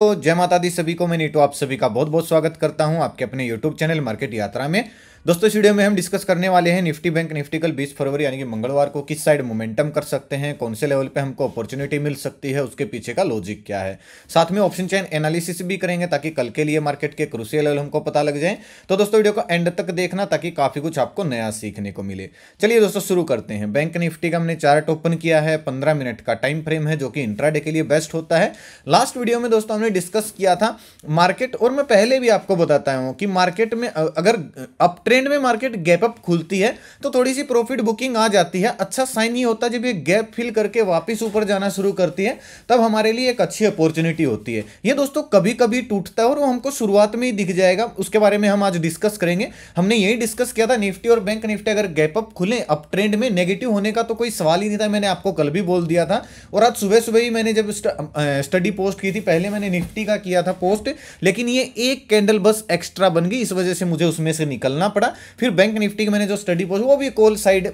तो जय माता दी सभी को मैं नीटू आप सभी का बहुत बहुत स्वागत करता हूं आपके अपने यूट्यूब चैनल मार्केट यात्रा में दोस्तों इस वीडियो में हम डिस्कस करने वाले हैं निफ्टी बैंक निफ्टी कल 20 फरवरी यानी कि मंगलवार को किस साइड मोमेंटम कर सकते हैं कौन से लेवल पे हमको अपॉर्चुनिटी मिल सकती है उसके पीछे का लॉजिक क्या है साथ में ऑप्शन चेन एनालिसिस भी करेंगे ताकि कल के लिए मार्केट के क्रूसियल लेवल हमको पता लग जाए तो दोस्तों वीडियो को एंड तक देखना ताकि काफी कुछ आपको नया सीखने को मिले चलिए दोस्तों शुरू करते हैं बैंक निफ्टी का हमने चार्ट ओपन किया है पंद्रह मिनट का टाइम फ्रेम है जो कि इंट्राडे के लिए बेस्ट होता है लास्ट वीडियो में दोस्तों हमने डिस्कस किया था मार्केट और मैं पहले भी आपको बताता हूँ कि मार्केट में अगर अप ट्रेंड ट्रेंड में मार्केट गैप अप खुलती है तो थोड़ी सी प्रॉफिट बुकिंग आ जाती है अच्छा साइन ही होता जब ये गैप फिल करके वापस ऊपर जाना शुरू करती है तब हमारे लिए एक अच्छी अपॉर्चुनिटी होती है ये दोस्तों कभी कभी टूटता है और वो हमको शुरुआत में ही दिख जाएगा उसके बारे में हम आज डिस्कस करेंगे हमने यही डिस्कस किया था निफ्टी और बैंक निफ्टी अगर गैप अप खुले अप ट्रेंड में नेगेटिव होने का तो कोई सवाल ही नहीं था मैंने आपको कल भी बोल दिया था और आज सुबह सुबह ही मैंने जब स्टडी पोस्ट की थी पहले मैंने निफ्टी का किया था पोस्ट लेकिन ये एक कैंडल बस एक्स्ट्रा बन गई इस वजह से मुझे उसमें से निकलना पड़ा फिर बैंक निफ्टी के मैंने जो स्टडी पोस्ट वो भी कोल साइड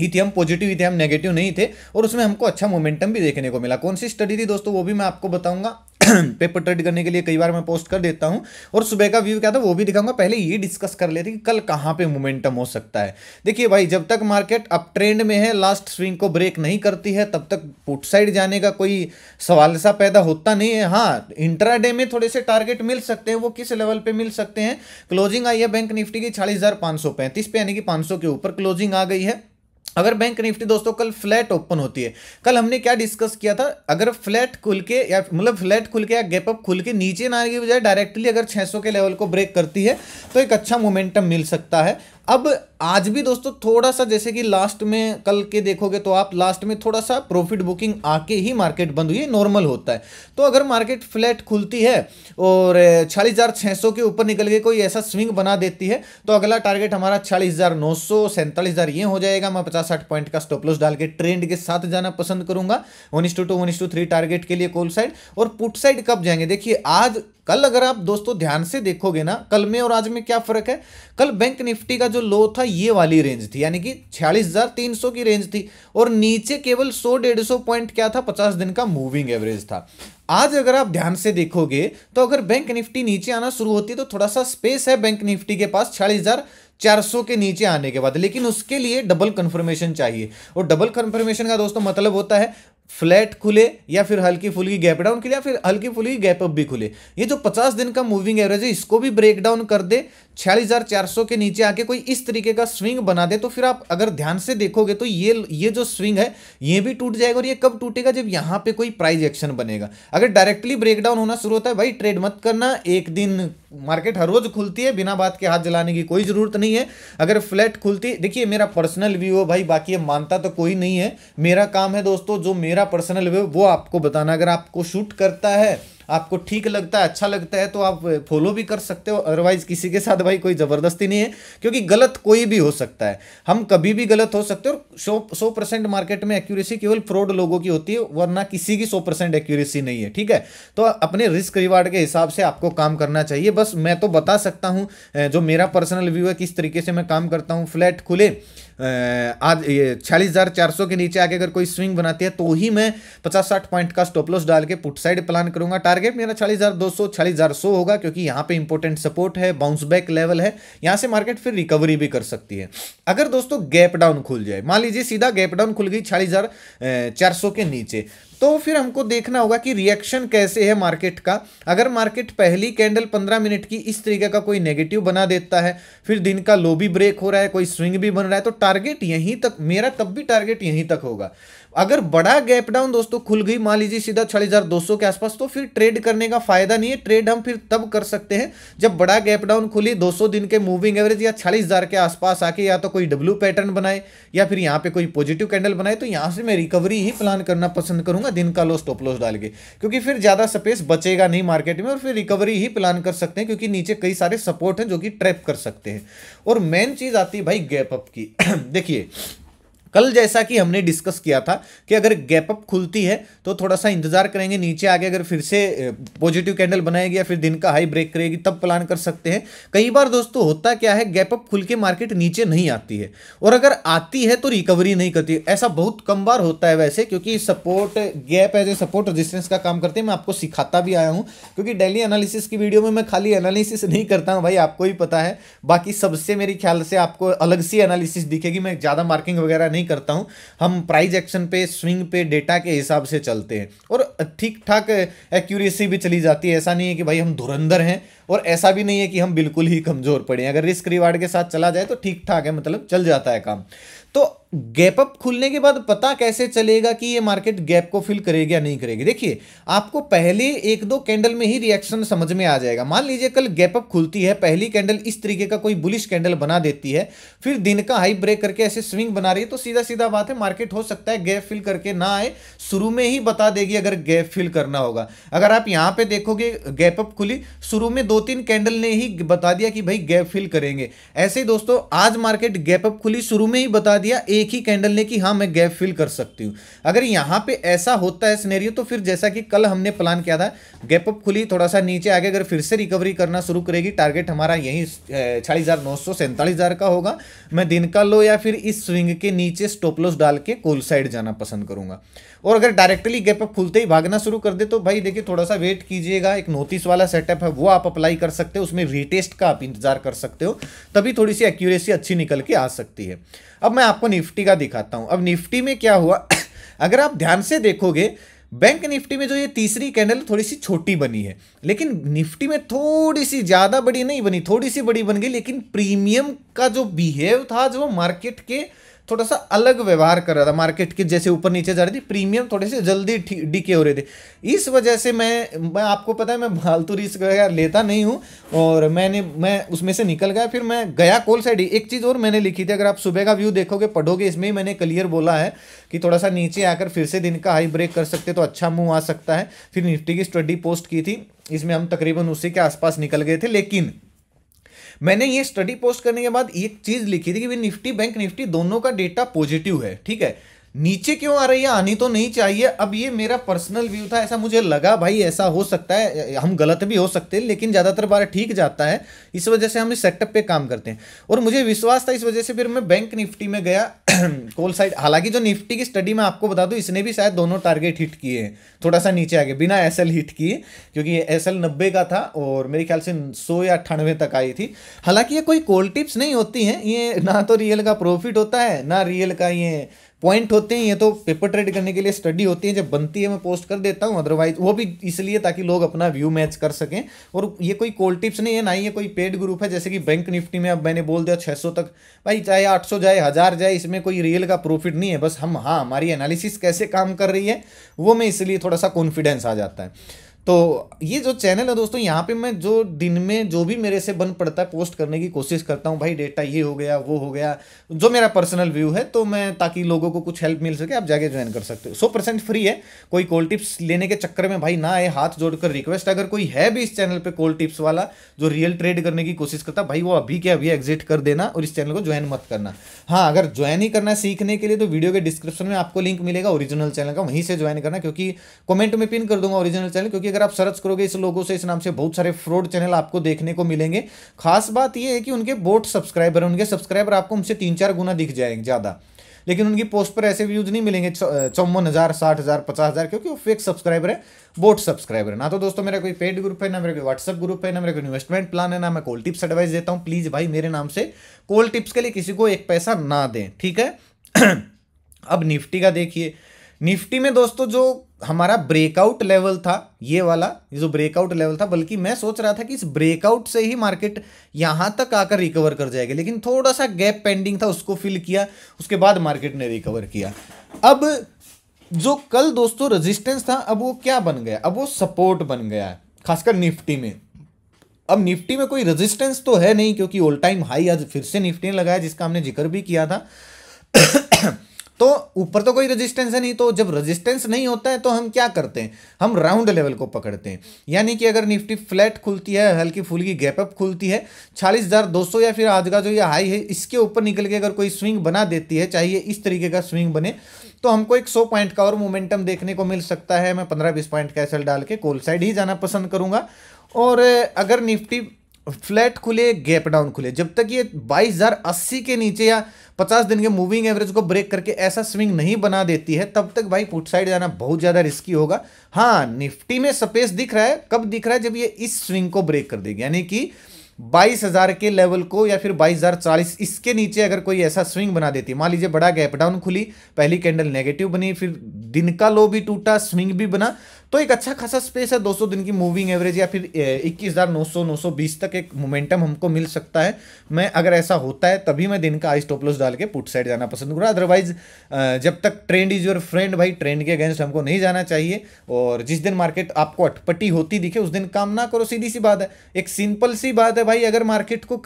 ही थी हम पॉजिटिव ही थे हम नेगेटिव नहीं थे और उसमें हमको अच्छा मोमेंटम भी देखने को मिला कौन सी स्टडी थी दोस्तों वो भी मैं आपको बताऊंगा पेपर ट्रेड करने के लिए कई बार मैं पोस्ट कर देता हूं और सुबह का व्यू क्या था वो भी दिखाऊंगा पहले ये डिस्कस कर लेते कि कल कहाँ पे मोमेंटम हो सकता है देखिए भाई जब तक मार्केट अप ट्रेंड में है लास्ट स्विंग को ब्रेक नहीं करती है तब तक पुट साइड जाने का कोई सवाल सा पैदा होता नहीं है हाँ इंट्राडे में थोड़े से टारगेट मिल सकते हैं वो किस लेवल पर मिल सकते हैं क्लोजिंग आई है बैंक निफ्टी की छियालीस पे यानी कि पांच के ऊपर क्लोजिंग आ गई है अगर बैंक निफ्टी दोस्तों कल फ्लैट ओपन होती है कल हमने क्या डिस्कस किया था अगर फ्लैट खुल के या मतलब फ्लैट खुल के या गैप अप खुल के नीचे ना आने की बजाय डायरेक्टली अगर 600 के लेवल को ब्रेक करती है तो एक अच्छा मोमेंटम मिल सकता है अब आज भी दोस्तों थोड़ा सा जैसे कि लास्ट में कल के देखोगे तो आप लास्ट में थोड़ा सा प्रॉफिट बुकिंग आके ही मार्केट बंद हुई नॉर्मल होता है तो अगर मार्केट फ्लैट खुलती है और छियालीस हज़ार छः सौ के ऊपर निकल के कोई ऐसा स्विंग बना देती है तो अगला टारगेट हमारा छियालीस हज़ार नौ सौ सैंतालीस हज़ार ये हो जाएगा मैं पचास साठ पॉइंट का स्टॉप लॉस डाल के ट्रेंड के साथ जाना पसंद करूंगा one two two one two three target के लिए कोल साइड और पुट साइड कब जाएंगे देखिए आज कल अगर आप दोस्तों ध्यान से देखोगे ना कल में और आज में क्या फर्क है कल बैंक निफ्टी का जो लो था ये वाली रेंज थी यानी कि छियालीस की रेंज थी और नीचे केवल सौ डेढ़ पॉइंट क्या था पचास दिन का मूविंग एवरेज था आज अगर आप ध्यान से देखोगे तो अगर बैंक निफ्टी नीचे आना शुरू होती तो थोड़ा सा स्पेस है बैंक निफ्टी के पास छियालीस हजार चार सौ के नीचे आने के बाद लेकिन उसके लिए डबल कंफर्मेशन चाहिए और डबल कंफर्मेशन का दोस्तों मतलब होता है फ्लैट खुले या फिर हल्की फुल्की गैप डाउन खुले या फिर हल्की फुल्की गैप अप भी खुले ये जो 50 दिन का मूविंग एवरेज है इसको भी ब्रेक डाउन कर दे छियालीस के नीचे आके कोई इस तरीके का स्विंग बना दे तो फिर आप अगर ध्यान से देखोगे तो ये ये जो स्विंग है ये भी टूट जाएगा और ये कब टूटेगा जब यहाँ पे कोई प्राइज एक्शन बनेगा अगर डायरेक्टली ब्रेक डाउन होना शुरू होता है भाई ट्रेड मत करना एक दिन मार्केट हर रोज खुलती है बिना बात के हाथ जलाने की कोई ज़रूरत नहीं है अगर फ्लैट खुलती देखिए मेरा पर्सनल व्यू हो भाई बाकी मानता तो कोई नहीं है मेरा काम है दोस्तों जो मेरा मेरा पर्सनल व्यू वो आपको बताना अगर आपको शूट करता है आपको ठीक लगता है अच्छा लगता है तो आप फॉलो भी कर सकते हो अदरवाइज किसी के साथ भाई कोई ज़बरदस्ती नहीं है क्योंकि गलत कोई भी हो सकता है हम कभी भी गलत हो सकते हो और सौ सौ परसेंट मार्केट में एक्यूरेसी केवल फ्रॉड लोगों की होती है वरना किसी की सौ परसेंट एक्यूरेसी नहीं है ठीक है तो अपने रिस्क रिवार्ड के हिसाब से आपको काम करना चाहिए बस मैं तो बता सकता हूँ जो मेरा पर्सनल व्यू है किस तरीके से मैं काम करता हूँ फ्लैट खुले आज छियालीस हज़ार चार सौ के नीचे आके अगर कोई स्विंग बनाती है तो ही मैं पचास साठ पॉइंट का स्टॉप लॉस डाल के पुट साइड प्लान करूंगा टारगेट टारगेट मेरा चालीस हज़ार दो सौ चालीस हज़ार सौ होगा क्योंकि यहां पे इंपॉर्टेंट सपोर्ट है बाउंस बैक लेवल है यहां से मार्केट फिर रिकवरी भी कर सकती है अगर दोस्तों गैप डाउन खुल जाए मान लीजिए सीधा गैप डाउन खुल गई चालीस हज़ार चार सौ के नीचे तो फिर हमको देखना होगा कि रिएक्शन कैसे है मार्केट का अगर मार्केट पहली कैंडल 15 मिनट की इस तरीके का कोई नेगेटिव बना देता है फिर दिन का लो भी ब्रेक हो रहा है कोई स्विंग भी बन रहा है तो टारगेट यहीं तक मेरा तब भी टारगेट यहीं तक होगा अगर बड़ा गैप डाउन दोस्तों खुल गई मान लीजिए सीधा छह के आसपास तो फिर ट्रेड करने का फायदा नहीं है ट्रेड हम फिर तब कर सकते हैं जब बड़ा गैप डाउन खुली 200 दिन के मूविंग एवरेज या चालीस के आसपास आके या तो कोई डब्ल्यू पैटर्न बनाए या फिर यहाँ पे कोई पॉजिटिव कैंडल बनाए तो यहाँ से मैं रिकवरी ही प्लान करना पसंद करूंगा दिन का लो स्टॉप लॉस डाल के क्योंकि फिर ज़्यादा स्पेस बचेगा नहीं मार्केट में और फिर रिकवरी ही प्लान कर सकते हैं क्योंकि नीचे कई सारे सपोर्ट हैं जो कि ट्रैप कर सकते हैं और मेन चीज़ आती है भाई गैप अप की देखिए कल जैसा कि हमने डिस्कस किया था कि अगर गैप अप खुलती है तो थोड़ा सा इंतजार करेंगे नीचे आगे अगर फिर से पॉजिटिव कैंडल बनाएगी या फिर दिन का हाई ब्रेक करेगी तब प्लान कर सकते हैं कई बार दोस्तों होता क्या है गैप अप खुल के मार्केट नीचे नहीं आती है और अगर आती है तो रिकवरी नहीं करती ऐसा बहुत कम बार होता है वैसे क्योंकि support gap as a support resistance का काम करते हैं मैं आपको सिखाता भी आया हूँ क्योंकि डेली एनालिसिस की वीडियो में मैं खाली एनालिसिस नहीं करता हूँ भाई आपको ही पता है बाकी सबसे मेरे ख्याल से आपको अलग सी एनालिसिस दिखेगी मैं ज़्यादा मार्किंग वगैरह नहीं नहीं करता हूँ हम प्राइज एक्शन पे स्विंग पे डेटा के हिसाब से चलते हैं और ठीक ठाक एक्यूरेसी भी चली जाती है ऐसा नहीं है कि भाई हम धुरंधर हैं और ऐसा भी नहीं है कि हम बिल्कुल ही कमजोर पड़े अगर रिस्क रिवार्ड के साथ चला जाए तो ठीक ठाक है मतलब चल जाता है काम तो गैप अप खुलने के बाद पता कैसे चलेगा कि ये मार्केट गैप को फिल करेगी या नहीं करेगी देखिए आपको पहले एक दो कैंडल में ही रिएक्शन समझ में आ जाएगा मान लीजिए कल गैप अप खुलती है पहली कैंडल इस तरीके का कोई बुलिश कैंडल बना देती है फिर दिन का हाई ब्रेक करके ऐसे स्विंग बना रही है तो सीधा सीधा बात है मार्केट हो सकता है गैप फिल करके ना आए शुरू में ही बता देगी अगर गैप फिल करना होगा अगर आप यहां पर देखोगे गैप अप खुली शुरू में दो तीन कैंडल ने ही बता दिया कि भाई गैप फिल करेंगे ऐसे ही दोस्तों आज मार्केट गैप अप खुली शुरू में ही बता दिया एक ही कैंडल ने कि हाँ मैं गैप फिल कर सकती हूँ अगर यहाँ पे ऐसा होता है स्नेरियो तो फिर जैसा कि कल हमने प्लान किया था गैप अप खुली थोड़ा सा नीचे आगे अगर फिर से रिकवरी करना शुरू करेगी टारगेट हमारा यही छियालीस का होगा मैं दिन का लो या फिर इस स्विंग के नीचे स्टोपलोस डाल के कोल साइड जाना पसंद करूंगा और अगर डायरेक्टली गैप अप खुलते ही भागना शुरू कर दे तो भाई देखिए थोड़ा सा वेट कीजिएगा एक नोटिस वाला सेटअप है वो आप अप्लाई अप्लाई कर सकते हो उसमें रीटेस्ट का आप इंतजार कर सकते हो तभी थोड़ी सी एक्यूरेसी अच्छी निकल के आ सकती है अब मैं आपको निफ्टी का दिखाता हूं अब निफ्टी में क्या हुआ अगर आप ध्यान से देखोगे बैंक निफ्टी में जो ये तीसरी कैंडल थोड़ी सी छोटी बनी है लेकिन निफ्टी में थोड़ी सी ज़्यादा बड़ी नहीं बनी थोड़ी सी बड़ी बन गई लेकिन प्रीमियम का जो बिहेव था जो मार्केट के थोड़ा सा अलग व्यवहार कर रहा था मार्केट के जैसे ऊपर नीचे जा रही थी प्रीमियम थोड़े से जल्दी डीके हो रहे थे इस वजह से मैं, मैं आपको पता है मैं फालतू रिस्क वगैरह लेता नहीं हूँ और मैंने मैं उसमें से निकल गया फिर मैं गया कोल साइड एक चीज़ और मैंने लिखी थी अगर आप सुबह का व्यू देखोगे पढ़ोगे इसमें ही मैंने क्लियर बोला है कि थोड़ा सा नीचे आकर फिर से दिन का हाई ब्रेक कर सकते तो अच्छा मुँह आ सकता है फिर निफ्टी की स्टडी पोस्ट की थी इसमें हम तकरीबन उसी के आसपास निकल गए थे लेकिन मैंने ये स्टडी पोस्ट करने के बाद एक चीज लिखी थी कि निफ्टी बैंक निफ्टी दोनों का डेटा पॉजिटिव है ठीक है नीचे क्यों आ रही है आनी तो नहीं चाहिए अब ये मेरा पर्सनल व्यू था ऐसा मुझे लगा भाई ऐसा हो सकता है हम गलत भी हो सकते हैं लेकिन ज़्यादातर बार ठीक जाता है इस वजह से हम इस सेटअप पे काम करते हैं और मुझे विश्वास था इस वजह से फिर मैं बैंक निफ्टी में गया कोल साइड हालांकि जो निफ्टी की स्टडी मैं आपको बता दूँ इसने भी शायद दोनों टारगेट हिट किए हैं थोड़ा सा नीचे आ गया बिना एस हिट किए क्योंकि ये एस नब्बे का था और मेरे ख्याल से सौ या अट्ठानवे तक आई थी हालांकि ये कोई कोल टिप्स नहीं होती हैं ये ना तो रियल का प्रॉफिट होता है ना रियल का ये पॉइंट होते हैं ये तो पेपर ट्रेड करने के लिए स्टडी होती है जब बनती है मैं पोस्ट कर देता हूँ अदरवाइज वो भी इसलिए ताकि लोग अपना व्यू मैच कर सकें और ये कोई कोल टिप्स नहीं है ना ही ये कोई पेड ग्रुप है जैसे कि बैंक निफ्टी में अब मैंने बोल दिया छः सौ तक भाई चाहे आठ सौ जाए हज़ार जाए इसमें कोई रियल का प्रॉफिट नहीं है बस हम हाँ हमारी एनालिसिस कैसे काम कर रही है वो में इसलिए थोड़ा सा कॉन्फिडेंस आ जाता है तो ये जो चैनल है दोस्तों यहाँ पे मैं जो दिन में जो भी मेरे से बन पड़ता है पोस्ट करने की कोशिश करता हूँ भाई डेटा ये हो गया वो हो गया जो मेरा पर्सनल व्यू है तो मैं ताकि लोगों को कुछ हेल्प मिल सके आप जाके ज्वाइन कर सकते हो सौ परसेंट फ्री है कोई कॉल टिप्स लेने के चक्कर में भाई ना आए हाथ जोड़कर रिक्वेस्ट अगर कोई है भी इस चैनल पर कॉल टिप्स वाला जो रियल ट्रेड करने की कोशिश करता भाई वो अभी के अभी एग्जिट कर देना और इस चैनल को ज्वाइन मत करना हाँ अगर ज्वाइन ही करना सीखने के लिए तो वीडियो के डिस्क्रिप्शन में आपको लिंक मिलेगा ओरिजिनल चैनल का वहीं से ज्वाइन करना क्योंकि कमेंट में पिन कर दूंगा ओरिजिनल चैनल क्योंकि अगर आप सर्च करोगे इस लोगों से इस नाम से बहुत सारे फ्रॉड चैनल आपको देखने को मिलेंगे खास बात यह है कि उनके बोट सब्सक्राइबर उनके सब्सक्राइबर आपको उनसे तीन चार गुना दिख जाएंगे ज़्यादा लेकिन उनकी पोस्ट पर ऐसे व्यूज नहीं मिलेंगे चौवन हज़ार साठ हज़ार पचास हज़ार क्योंकि वो फेक सब्सक्राइबर है बोट सब्सक्राइबर है ना तो दोस्तों मेरा कोई पेड ग्रुप है ना मेरा कोई व्हाट्सअप ग्रुप है ना मेरा कोई इन्वेस्टमेंट प्लान है ना मैं कॉल टिप्स एडवाइस देता हूं प्लीज़ भाई मेरे नाम से कॉल टिप्स के लिए किसी को एक पैसा ना दें ठीक है अब निफ्टी का देखिए निफ्टी में दोस्तों जो हमारा ब्रेकआउट लेवल था ये वाला ये जो ब्रेकआउट लेवल था बल्कि मैं सोच रहा था कि इस ब्रेकआउट से ही मार्केट यहां तक आकर रिकवर कर जाएगा लेकिन थोड़ा सा गैप पेंडिंग था उसको फिल किया उसके बाद मार्केट ने रिकवर किया अब जो कल दोस्तों रेजिस्टेंस था अब वो क्या बन गया अब वो सपोर्ट बन गया है खासकर निफ्टी में अब निफ्टी में कोई रेजिस्टेंस तो है नहीं क्योंकि ऑल टाइम हाई आज फिर से निफ्टी ने लगाया जिसका हमने जिक्र भी किया था तो ऊपर तो कोई रेजिस्टेंस है नहीं तो जब रेजिस्टेंस नहीं होता है तो हम क्या करते हैं हम राउंड लेवल को पकड़ते हैं यानी कि अगर निफ्टी फ्लैट खुलती है हल्की फुल्की गैपअप खुलती है चालीस हज़ार दो सौ या फिर आज का जो ये हाई है इसके ऊपर निकल के अगर कोई स्विंग बना देती है चाहिए इस तरीके का स्विंग बने तो हमको एक सौ पॉइंट का और मोमेंटम देखने को मिल सकता है मैं पंद्रह बीस पॉइंट कैसल डाल के कोल साइड ही जाना पसंद करूंगा और अगर निफ्टी फ्लैट खुले गैप डाउन खुले जब तक ये 22,080 के नीचे या 50 दिन के मूविंग एवरेज को ब्रेक करके ऐसा स्विंग नहीं बना देती है तब तक भाई पुट साइड जाना बहुत ज़्यादा रिस्की होगा हाँ निफ्टी में स्पेस दिख रहा है कब दिख रहा है जब ये इस स्विंग को ब्रेक कर देगी यानी कि 22,000 के लेवल को या फिर 22,040 इसके नीचे अगर कोई ऐसा स्विंग बना देती मान लीजिए बड़ा गैप डाउन खुली पहली कैंडल नेगेटिव बनी फिर दिन का लो भी टूटा स्विंग भी बना तो एक अच्छा खासा स्पेस है 200 दिन की मूविंग एवरेज या फिर इक्कीस हज़ार नौ सौ नौ सौ बीस तक एक मोमेंटम हमको मिल सकता है मैं अगर ऐसा होता है तभी मैं दिन का आई स्टॉपलॉस डाल के पुट साइड जाना पसंद करूँगा अदरवाइज जब तक ट्रेंड इज योर फ्रेंड भाई ट्रेंड के अगेंस्ट हमको नहीं जाना चाहिए और जिस दिन मार्केट आपको अटपटी होती दिखे उस दिन काम ना करो सीधी सी बात है एक सिंपल सी बात है भाई अगर मार्केट को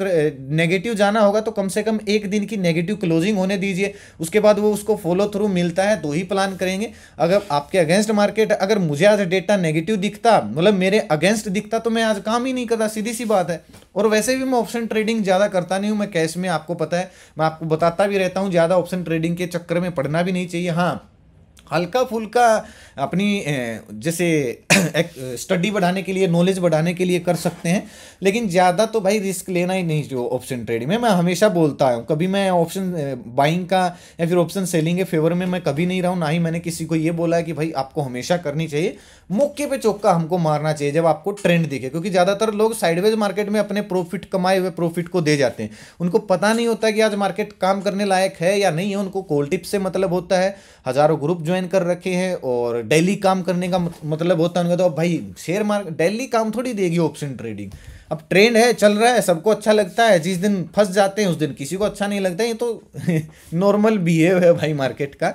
नेगेटिव जाना होगा तो कम से कम एक दिन की नेगेटिव क्लोजिंग होने दीजिए उसके बाद वो उसको फॉलो थ्रू मिलता है तो ही प्लान करेंगे अगर आपके अगेंस्ट मार्केट अगर मुझे आज डेटा नेगेटिव दिखता मतलब मेरे अगेंस्ट दिखता तो मैं आज काम ही नहीं करता सीधी सी बात है और वैसे भी मैं ऑप्शन ट्रेडिंग ज़्यादा करता नहीं हूँ मैं कैश में आपको पता है मैं आपको बताता भी रहता हूँ ज़्यादा ऑप्शन ट्रेडिंग के चक्कर में पढ़ना भी नहीं चाहिए हाँ हल्का फुल्का अपनी जैसे स्टडी बढ़ाने के लिए नॉलेज बढ़ाने के लिए कर सकते हैं लेकिन ज़्यादा तो भाई रिस्क लेना ही नहीं जो ऑप्शन ट्रेडिंग में मैं हमेशा बोलता हूँ कभी मैं ऑप्शन बाइंग का या फिर ऑप्शन सेलिंग के फेवर में मैं कभी नहीं रहा हूँ ना ही मैंने किसी को ये बोला है कि भाई आपको हमेशा करनी चाहिए मौके पर चौका हमको मारना चाहिए जब आपको ट्रेंड दिखे क्योंकि ज़्यादातर लोग साइडवेज मार्केट में अपने प्रॉफिट कमाए हुए प्रॉफिट को दे जाते हैं उनको पता नहीं होता कि आज मार्केट काम करने लायक है या नहीं है उनको कोल टिप से मतलब होता है हज़ारों ग्रुप ज्वाइन पहन कर रखे हैं और डेली काम करने का मतलब होता है उनका तो अब भाई शेयर मार्केट डेली काम थोड़ी देगी ऑप्शन ट्रेडिंग अब ट्रेंड है चल रहा है सबको अच्छा लगता है जिस दिन फंस जाते हैं उस दिन किसी को अच्छा नहीं लगता ये तो नॉर्मल बिहेव है भाई मार्केट का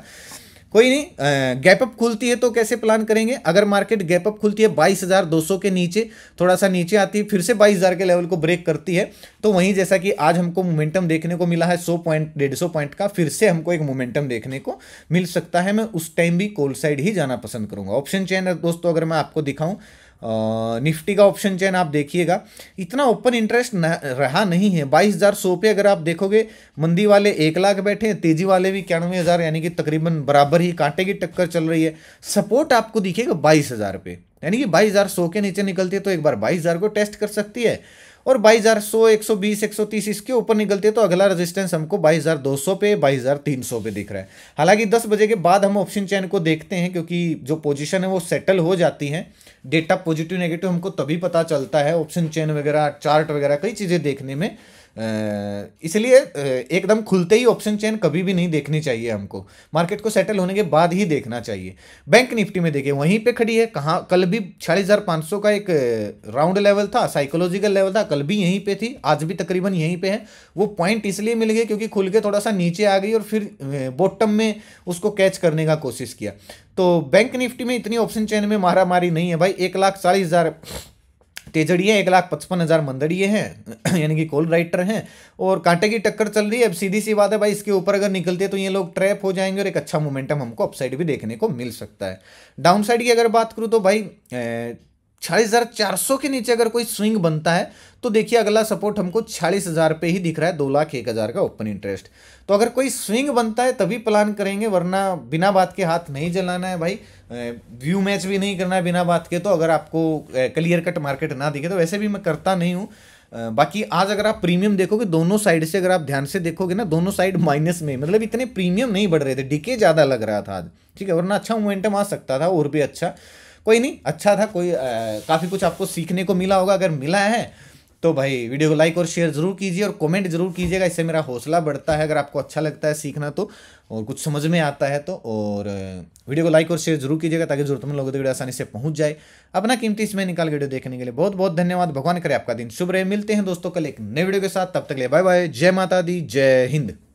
कोई नहीं गैप अप खुलती है तो कैसे प्लान करेंगे अगर मार्केट गैप अप खुलती है 22,200 के नीचे थोड़ा सा नीचे आती है फिर से 22,000 के लेवल को ब्रेक करती है तो वहीं जैसा कि आज हमको मोमेंटम देखने को मिला है 100 पॉइंट डेढ़ पॉइंट का फिर से हमको एक मोमेंटम देखने को मिल सकता है मैं उस टाइम भी कोल साइड ही जाना पसंद करूंगा ऑप्शन चैन दोस्तों अगर मैं आपको दिखाऊं निफ्टी का ऑप्शन चैन आप देखिएगा इतना ओपन इंटरेस्ट रहा नहीं है बाईस हज़ार सौ पे अगर आप देखोगे मंदी वाले एक लाख बैठे हैं तेजी वाले भी इक्यानवे हज़ार यानी कि तकरीबन बराबर ही कांटे की टक्कर चल रही है सपोर्ट आपको दिखेगा बाईस हज़ार पे यानी कि बाईस हज़ार सौ के नीचे निकलती है तो एक बार बाईस हज़ार को टेस्ट कर सकती है और बाईस हजार सौ एक सौ बीस एक सौ तीस इसके ऊपर निकलती है तो अगला रजिस्टेंस हमको बाईस हजार दो सौ पे बाईस हजार तीन सौ पे दिख रहा है हालांकि दस बजे के बाद हम ऑप्शन चैन को देखते हैं क्योंकि जो पोजिशन है वो सेटल हो जाती है डेटा पॉजिटिव नेगेटिव हमको तभी पता चलता है ऑप्शन चैन वगैरह चार्ट वगैरह कई चीज़ें देखने में इसलिए एकदम खुलते ही ऑप्शन चेन कभी भी नहीं देखनी चाहिए हमको मार्केट को सेटल होने के बाद ही देखना चाहिए बैंक निफ्टी में देखिए वहीं पे खड़ी है कहाँ कल भी छियालीस का एक राउंड लेवल था साइकोलॉजिकल लेवल था कल भी यहीं पे थी आज भी तकरीबन यहीं पे है वो पॉइंट इसलिए मिल गए क्योंकि खुल के थोड़ा सा नीचे आ गई और फिर बॉटम में उसको कैच करने का कोशिश किया तो बैंक निफ्टी में इतनी ऑप्शन चेन में मारा मारी नहीं है भाई एक लाख चालीस हज़ार तेजड़िए एक लाख पचपन हज़ार मंदड़िए हैं यानी कि कोल राइटर हैं और कांटे की टक्कर चल रही है अब सीधी सी बात है भाई इसके ऊपर अगर निकलते हैं तो ये लोग ट्रैप हो जाएंगे और एक अच्छा मोमेंटम हमको अपसाइड भी देखने को मिल सकता है डाउन साइड की अगर बात करूँ तो भाई छियालीस के नीचे अगर कोई स्विंग बनता है तो देखिए अगला सपोर्ट हमको छियालीस हज़ार पे ही दिख रहा है दो लाख एक हज़ार का ओपन इंटरेस्ट तो अगर कोई स्विंग बनता है तभी प्लान करेंगे वरना बिना बात के हाथ नहीं जलाना है भाई व्यू मैच भी नहीं करना है बिना बात के तो अगर आपको क्लियर कट मार्केट ना दिखे तो वैसे भी मैं करता नहीं हूँ बाकी आज अगर आप प्रीमियम देखोगे दोनों साइड से अगर आप ध्यान से देखोगे ना दोनों साइड माइनस में मतलब इतने प्रीमियम नहीं बढ़ रहे थे डिके ज़्यादा लग रहा था आज ठीक है वरना अच्छा मोमेंटम आ सकता था और भी अच्छा कोई नहीं अच्छा था कोई काफ़ी कुछ आपको सीखने को मिला होगा अगर मिला है तो भाई वीडियो को लाइक और शेयर जरूर कीजिए और कमेंट जरूर कीजिएगा इससे मेरा हौसला बढ़ता है अगर आपको अच्छा लगता है सीखना तो और कुछ समझ में आता है तो और वीडियो को लाइक और शेयर जरूर कीजिएगा ताकि जरूरतमंद लोगों तक वीडियो आसानी से पहुंच जाए अपना कीमती इसमें निकाल वीडियो देखने के लिए बहुत बहुत धन्यवाद भगवान करे आपका दिन शुभ रहे मिलते हैं दोस्तों कल एक नए वीडियो के साथ तब तक ले बाय बाय जय माता दी जय हिंद